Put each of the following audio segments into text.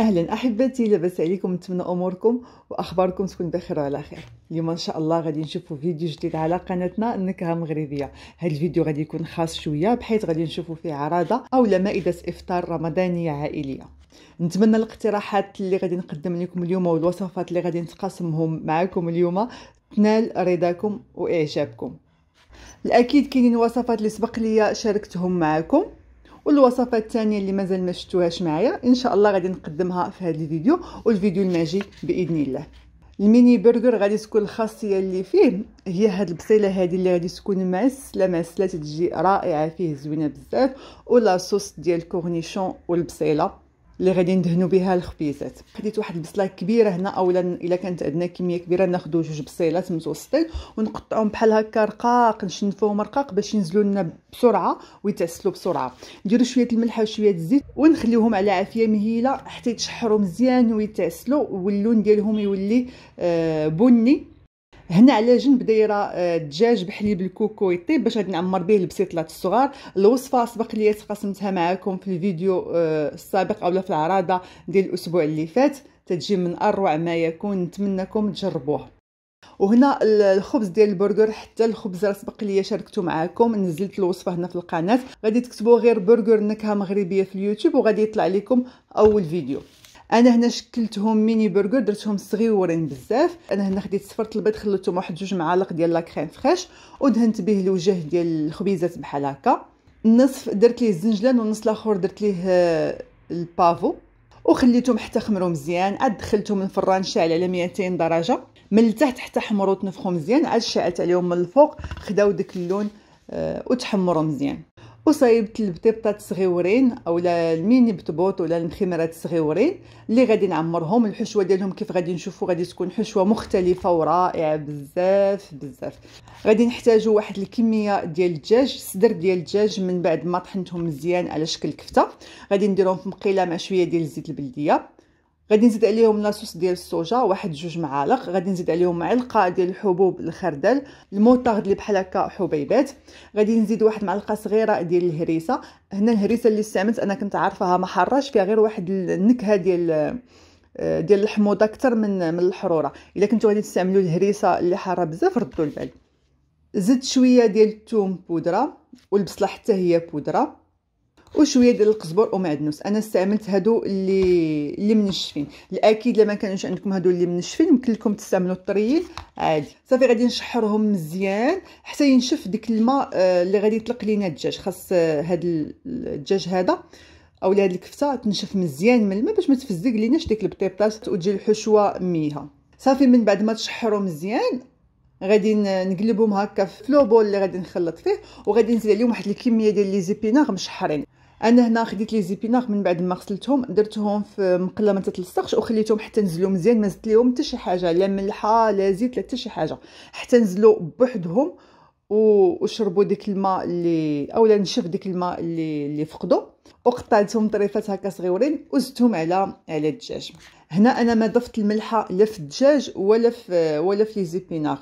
اهلا احبتي لاباس عليكم نتمنى اموركم واخباركم تكون بخير وعلى خير اليوم ان شاء الله غادي نشوفوا فيديو جديد على قناتنا النكهه المغربيه هذا الفيديو غادي يكون خاص شويه بحيث غادي نشوفوا فيه عراضه اولا مائده افطار رمضانيه عائليه نتمنى الاقتراحات اللي غادي نقدم لكم اليوم والوصفات اللي غادي نتقاسمهم معكم اليوم تنال رضاكم واعجابكم الاكيد كاينين وصفات اللي سبق ليا شاركتهم معكم والوصفه الثانيه اللي مازال ما شفتوهاش معايا ان شاء الله غادي نقدمها في هذا الفيديو والفيديو الماجي باذن الله الميني برجر غادي تكون الخاصيه اللي فيه هي هاد البصيله هذه اللي غادي تكون مع السله تجي رائعه فيه زوينه بزاف ولا صوص ديال كورنيشون والبصيله اللي غادي ندهنوا بها الخبيزات خديت واحد البصله كبيره هنا اولا الا كانت عندنا كميه كبيره ناخذوا جوج بصيلات متوسطين ونقطعهم بحال هكا رقاق نشنفوهم رقاق باش ينزلوا لنا بسرعه ويتعسلوا بسرعه نديروا شويه الملح وشويه الزيت ونخليوهم على عافيه مهيله حتى يتشحروا مزيان ويتعسلوا واللون ديالهم يولي آه بني هنا على جنب دايره الدجاج آه، بحليب الكوكو يطيب باش غادي نعمر به البسيطلات الصغار الوصفه سبق لي تقاسمتها معكم في الفيديو آه، السابق اولا في العراضه ديال الاسبوع اللي فات تتجي من اروع ما يكون نتمنىكم تجربوه وهنا الخبز ديال البرجر حتى الخبز راه سبق لي شاركته معاكم نزلت الوصفه هنا في القناه غادي تكتبوا غير برجر نكهه مغربيه في اليوتيوب وغادي يطلع لكم اول فيديو انا هنا شكلتهم ميني برجر درتهم صغيورين بزاف انا هنا خديت صفر البيض خليتهم واحد جوج معالق ديال لا كريم فريش ودهنت به الوجه ديال الخبيزات بحال هكا نصف درت ليه الزنجلان ونص الاخر درت ليه آه، البافو وخليتهم حتى خمروا مزيان عاد دخلتهم الفران شاعل على 200 درجه من التحت حتى حمروا تنفخوا مزيان عاد شعلت عليهم من الفوق خداو داك اللون آه، وتحمروا مزيان وصايبت البطيبطات الصغيورين اولا الميني بطبوط ولا المخمرات الصغيورين اللي غادي نعمرهم الحشوه ديالهم كيف غادي نشوفوا غادي تكون حشوه مختلفه ورائعه بزاف بزاف غادي نحتاجوا واحد الكميه ديال الدجاج صدر ديال الدجاج من بعد ما طحنتهم مزيان على شكل كفته غادي نديرهم في مقيله مع شويه ديال الزيت البلديه غادي نزيد عليهم لاصوص ديال الصوجا واحد جوج معالق غادي نزيد عليهم معلقه ديال الحبوب الخردل الموطارد اللي بحال هكا حبيبات غادي نزيد واحد معلقه صغيره ديال الهريسه هنا الهريسه اللي استعملت انا كنت عارفاها ما حراش فيها غير واحد النكهه ديال آه، ديال الحموضه اكثر من من الحروره الا كنتو غادي تستعملوا الهريسه اللي حاره بزاف ردوا البال زدت شويه ديال الثوم بودره والبصله حتى هي بودره وشويه ديال القزبر ومعدنوس انا استعملت هادو اللي اللي منشفين الاكيد لما كانوش عندكم هادو اللي منشفين يمكن لكم تستعملوا الطريين عادي صافي غادي نشحرهم مزيان حتى ينشف ديك الماء آه، اللي غادي يطلق لينا الدجاج خاص آه، هاد الدجاج هذا اولا هاد الكفته تنشف مزيان من الماء باش ما تفزق ليناش ديك البطيطاش وتجي الحشوه ميها صافي من بعد ما تشحروا مزيان غادي نقلبهم هكا في لوبول اللي غادي نخلط فيه وغادي نزيد عليهم واحد الكميه ديال لي زيبيناغ مشحرين انا هنا خديت لي زيبيناغ من بعد ما غسلتهم درتهم في مقله ما تتلصقش وخليتهم حتى نزلوا مزيان ما زدت لهم حتى شي حاجه لا ملحه لا زيت لا حتى شي حاجه حتى نزلوا بوحدهم وشربوا ديك الماء اللي اولا نشف ديك الماء اللي اللي فقدوا وقطعتهم طريفات هكا صغيورين وزدتهم على على الدجاج هنا انا ما ضفت الملحه لا في الدجاج ولا في ولا في لي زيبيناغ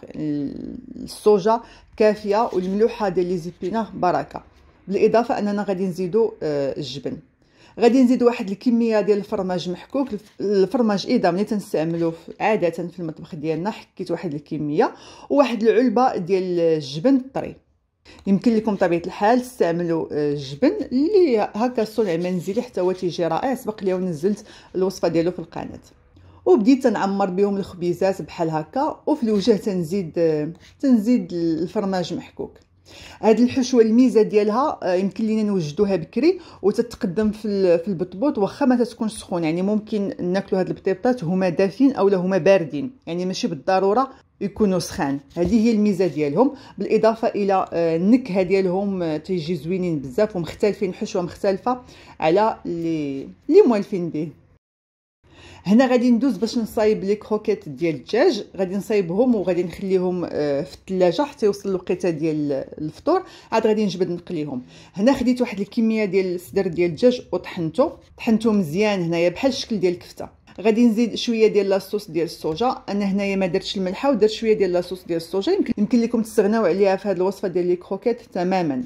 الصوجه كافيه والملوحه ديال لي زيبيناغ بركه بالاضافه اننا غادي نزيدو آه، الجبن غادي نزيد واحد الكميه ديال الفرماج محكوك الفرماج ايضا ملي تنستعملوه عاده في المطبخ ديالنا حكيت واحد الكميه وواحد العلبه ديال الجبن الطري يمكن لكم طبيعه الحال تستعملوا الجبن آه، اللي هكا صنع منزلي حتى هو تيجي رائع سبق لي ونزلت الوصفه ديالو في القناه وبديت تنعمر بهم الخبيزات بحال هكا وفي الوجه تنزيد آه، تنزيد الفرماج محكوك هاد الحشوه الميزه ديالها آه، يمكن لينا نوجدوها بكري وتتقدم في في البطبوط واخا ما تكونش سخون يعني ممكن ناكلوا هاد البطيبطات هما دافين اولا هما باردين يعني ماشي بالضروره يكونوا سخان هذه هي الميزه ديالهم بالاضافه الى آه، النكهه ديالهم آه، تيجي زوينين بزاف ومختلفين حشوه مختلفه على اللي اللي موالفين به هنا غادي ندوز باش نصايب لي كروكيت ديال الدجاج غادي نصايبهم وغادي نخليهم آه، في الثلاجه حتى يوصل الوقيته ديال الفطور عاد غادي نجبد نقليهم هنا خديت واحد الكميه ديال الصدر ديال الدجاج وطحنته طحنته مزيان هنايا بحال الشكل ديال الكفته غادي نزيد شويه ديال لاصوص ديال الصوجه انا هنايا ما درتش الملحه ودرت شويه ديال لاصوص ديال الصوجه يمكن يمكن لكم تستغناو عليها في هذه الوصفه ديال لي كروكيت تماما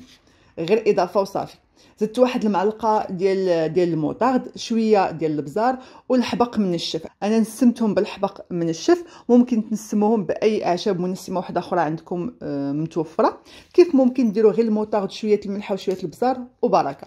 غير اضافه وصافي زدت واحد المعلقه ديال ديال الموطارد شويه ديال البزار والحبق من الشف انا نسمتهم بالحبق من الشف ممكن تنسموهم باي اعشاب منسمه واحده اخرى عندكم آه، متوفره كيف ممكن ديروا غير الموطارد شويه الملح وشويه البزار وبركه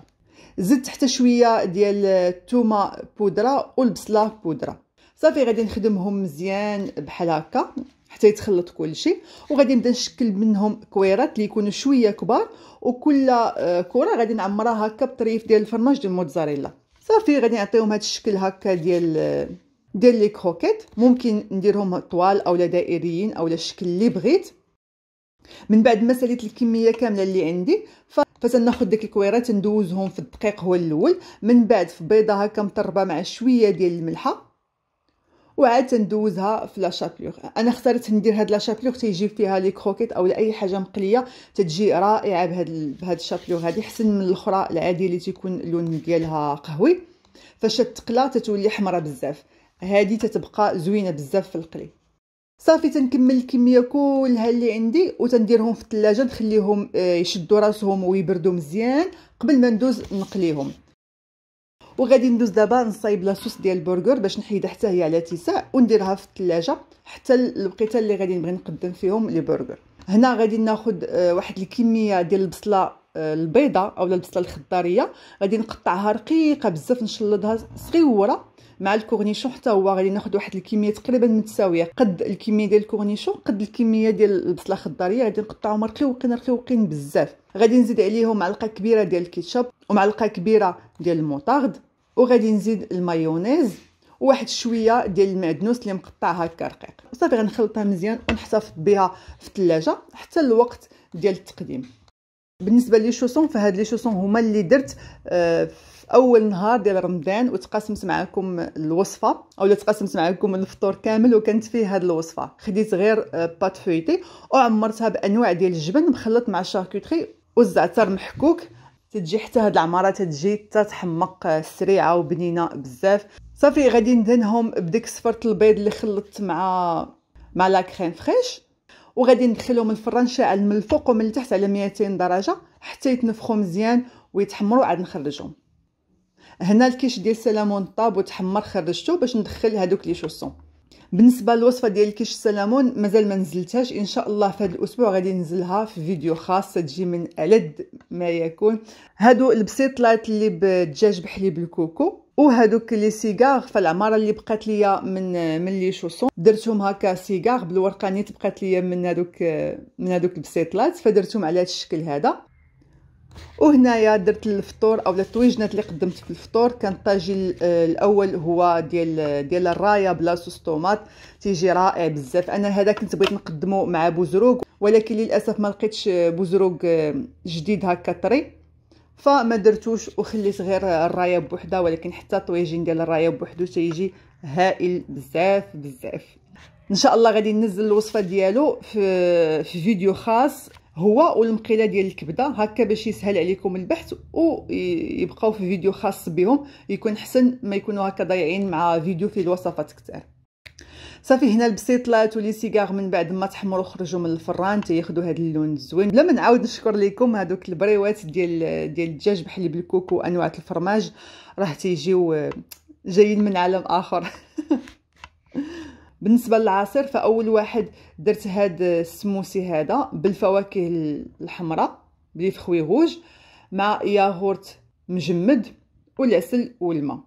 زدت حتى شويه ديال الثومه بودره والبصله بودره صافي غادي نخدمهم مزيان بحال هكا حتى يتخلط كلشي وغادي نبدا نشكل منهم كويرات اللي يكونوا شويه كبار وكل آه، كره غادي نعمرها هكا بطريف ديال الفرماج ديال الموتزاريلا صافي غادي نعطيهم هذا الشكل هكا ديال آه، ديال لي كروكيت ممكن نديرهم طوال اولا دائريين اولا الشكل اللي بغيت من بعد ما ساليت الكميه كامله اللي عندي ف... فتناخذ ديك الكويرات ندوزهم في الدقيق هو الاول من بعد في بيضه هكا مطربه مع شويه ديال الملحه وعاد تندوزها في لاشابلوغ انا اختارت ندير هاد لاشابلوغ تيجي فيها لي كروكيت او اي حاجه مقليه تتجي رائعه بهاد بهاد الشابلوغ هادي حسن من الاخرى العاديه اللي تيكون اللون ديالها قهوي فاش تقلا تتولي حمراء بزاف هادي تتبقى زوينه بزاف في القلي صافي تنكمل الكميه كلها اللي عندي وتنديرهم في الثلاجه نخليهم آه، يشدوا راسهم ويبردوا مزيان قبل ما ندوز نقليهم وغادي ندوز دابا نصايب لاصوص ديال البرجر باش نحيدها حتى هي على تساع ونديرها في الثلاجه حتى الوقيته اللي غادي نبغي نقدم فيهم لي برجر هنا غادي ناخد آه، واحد الكميه ديال البصله آه، البيضاء اولا البصله الخضاريه غادي نقطعها رقيقه بزاف نشلضها صغيوره مع الكورنيشون حتى هو غادي ناخذ واحد الكميه تقريبا متساويه قد الكميه ديال الكورنيشون قد الكميه ديال البصله الخضاريه غادي نقطعهم رقيقين رقيقين بزاف غادي نزيد عليهم معلقه كبيره ديال الكيتشب ومعلقه كبيره ديال الموطارد وغادي نزيد المايونيز وواحد شويه ديال المعدنوس اللي مقطع هكا رقيق صافي غنخلطها مزيان ونحتفظ بها في الثلاجه حتى الوقت ديال التقديم بالنسبه لي شوسون فهاد لي شوسون هما اللي درت آه، في اول نهار ديال رمضان وتقاسمت معكم الوصفه اولا تقاسمت معكم الفطور كامل وكانت فيه هاد الوصفه خديت غير آه، بات فويتي وعمرتها بانواع ديال الجبن مخلط مع الشاركوتري والزعتر محكوك تتجي حتى هاد العماره تتجي تتحمق سريعه وبنينه بزاف صافي غادي ندهنهم بديك صفرة البيض اللي خلطت مع مع لا كريم فريش وغادي ندخلهم الفران شاعل من الفوق ومن التحت على 200 درجه حتى يتنفخوا مزيان ويتحمروا عاد نخرجهم هنا الكيش ديال السلمون طاب وتحمر خرجته باش ندخل هادوك لي شوسون بالنسبه للوصفه ديال كيش السلمون مازال ما نزلتهاش ان شاء الله في هذا الاسبوع غادي ننزلها في فيديو خاص تجي من الد ما يكون هادو البسيط لايت اللي بالدجاج بحليب الكوكو وهذوك لي سيغار فالعماره اللي بقات ليا من من لي شوسون درتهم هكا سيغار بالورقه نيت بقات ليا من هذوك من هذوك البسيطلات فدرتهم على هذا الشكل هذا وهنايا درت الفطور اولا التويجنات اللي قدمت في الفطور كان الطاجين الاول هو ديال ديال الرايه بلا صوص طوماط تيجي رائع بزاف انا هذا كنت بغيت نقدمه مع بوزروق ولكن للاسف ما لقيتش بوزروق جديد هكا طري فما درتوش وخليت غير الرايه بوحدها ولكن حتى الطويجين ديال الرايه بوحدو تيجي هائل بزاف بزاف ان شاء الله غادي ننزل الوصفه ديالو في في فيديو خاص هو والمقيله ديال الكبده هكا باش يسهل عليكم البحث ويبقاو في فيديو خاص بهم يكون حسن ما يكونوا هكا ضايعين مع فيديو فيه الوصفات كثار صافي هنا البسيطلات ولي سيغار من بعد ما تحمروا خرجوا من الفران تياخذوا هذا اللون الزوين بلا ما نعاود نشكر لكم هذوك البريوات ديال ديال الدجاج بحليب الكوكو انواع الفرماج راه تيجيو جايين من عالم اخر بالنسبه للعصير فاول واحد درت هاد السموسي هذا بالفواكه الحمراء بلي غوج مع ياغورت مجمد والعسل والماء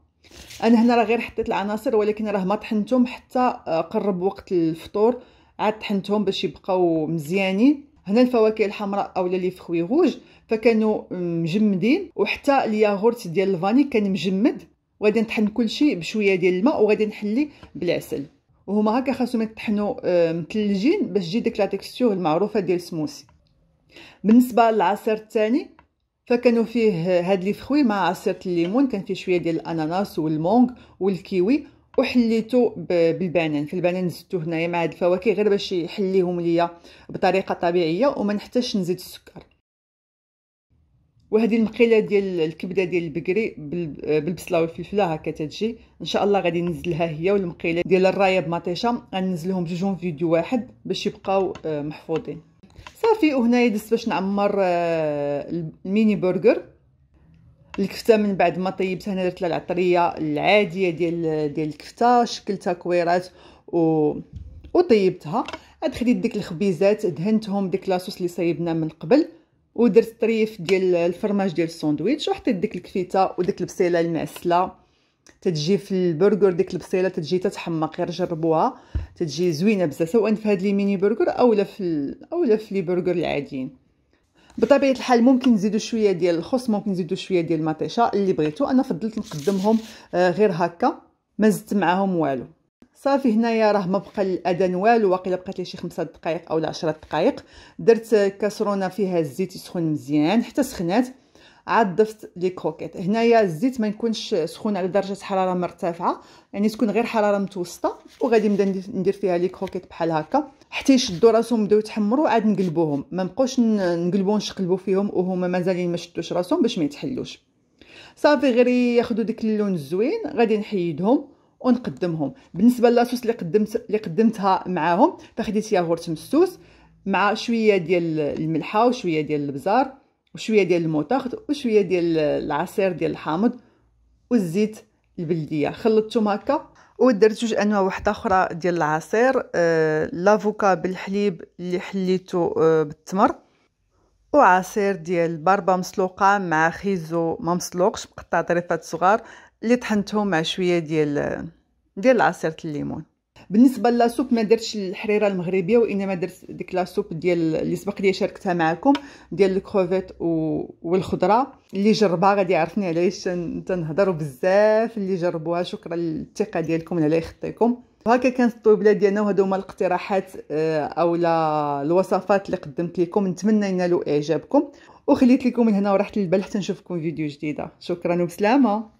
انا هنا راه غير حطيت العناصر ولكن راه ما طحنتهم حتى قرب وقت الفطور عاد طحنتهم باش يبقاو مزيانين هنا الفواكه الحمراء اولا لي غوج فكانوا مجمدين وحتى الياغورت ديال الفاني كان مجمد وغادي نطحن كلشي بشويه ديال الماء وغادي نحلي بالعسل وهما هكا خاصهم يطحنوا آه، متلجين باش تجي ديك لا تيكستور المعروفه ديال السموسي بالنسبه للعصير الثاني فكانوا فيه آه، هاد لي فخوي مع عصير الليمون كان فيه شويه ديال الاناناس والمونغ والكيوي وحليته بالبنان في البنان زدتو هنايا مع هاد الفواكه غير باش يحليهم ليا بطريقه طبيعيه وما نحتاجش نزيد السكر وهذه المقيله ديال الكبده ديال البقري بالبصله والفلفله هكا تتجي ان شاء الله غادي ننزلها هي والمقيله ديال الرايه بمطيشه غننزلهم بجوجهم في فيديو واحد باش يبقاو آه، محفوظين صافي وهنايا دست باش نعمر آه، الميني برجر الكفته من بعد ما طيبتها انا درت لها العطريه العاديه ديال ديال الكفته شكلتها كويرات و وطيبتها خديت ديك الخبيزات دهنتهم ديك لاصوص اللي صايبنا من قبل ودرت طريف ديال الفرماج ديال الساندويتش وحطيت ديك الكفيته وديك البصيله المعسله تتجي في البرجر ديك البصيله تتجي تتحمق غير جربوها تتجي زوينه بزاف سواء في هاد لي ميني برجر اولا في اولا في لي برجر العاديين بطبيعه الحال ممكن نزيدو شويه ديال الخص ممكن نزيدو شويه ديال المطيشه اللي بغيتو انا فضلت نقدمهم آه، غير هكا ما زدت معاهم والو صافي هنايا راه ما بقى الاذان والو واقيلا بقات لي شي خمسة دقائق اولا 10 دقائق درت كاسرونه فيها الزيت يسخن مزيان حتى سخنات عاد ضفت لي كروكيت هنايا الزيت ما يكونش سخون على درجه حراره مرتفعه يعني تكون غير حراره متوسطه وغادي نبدا ندير فيها لي كروكيت بحال هكا حتى يشدوا راسهم بداو يتحمروا عاد نقلبوهم ما نبقوش نقلبو نشقلبوا فيهم وهما مازالين ما شدوش راسهم باش ما يتحلوش صافي غير ياخذوا ديك اللون الزوين غادي نحيدهم ونقدمهم بالنسبه للاصوص اللي قدمت اللي قدمتها معاهم فخديت ياغورت مسوس مع شويه ديال الملحه وشويه ديال البزار وشويه ديال الموتاخد وشويه ديال العصير ديال الحامض والزيت البلديه خلطتهم هكا ودرت جوج انواع واحده اخرى ديال العصير آه لافوكا بالحليب اللي حليته آه بالتمر وعصير ديال باربا مسلوقه مع خيزو ما مسلوقش مقطع طريفات صغار اللي طحنتهم مع شويه ديال ديال عصيره الليمون بالنسبه للاسوب ما درتش الحريره المغربيه وانما درت ديك لاسوب ديال اللي سبق لي شاركتها معكم ديال الكروفيت و... والخضره اللي جربها غادي يعرفني علاش تنهضروا بزاف اللي جربوها شكرا للثقه ديالكم على يخطيكم وهكا كانت الطوبله ديالنا وهادو هما الاقتراحات آه، او الوصفات اللي قدمت لكم نتمنى ينالوا اعجابكم وخليت لكم من هنا ورحت للبال حتى نشوفكم فيديو جديده شكرا وبسلامه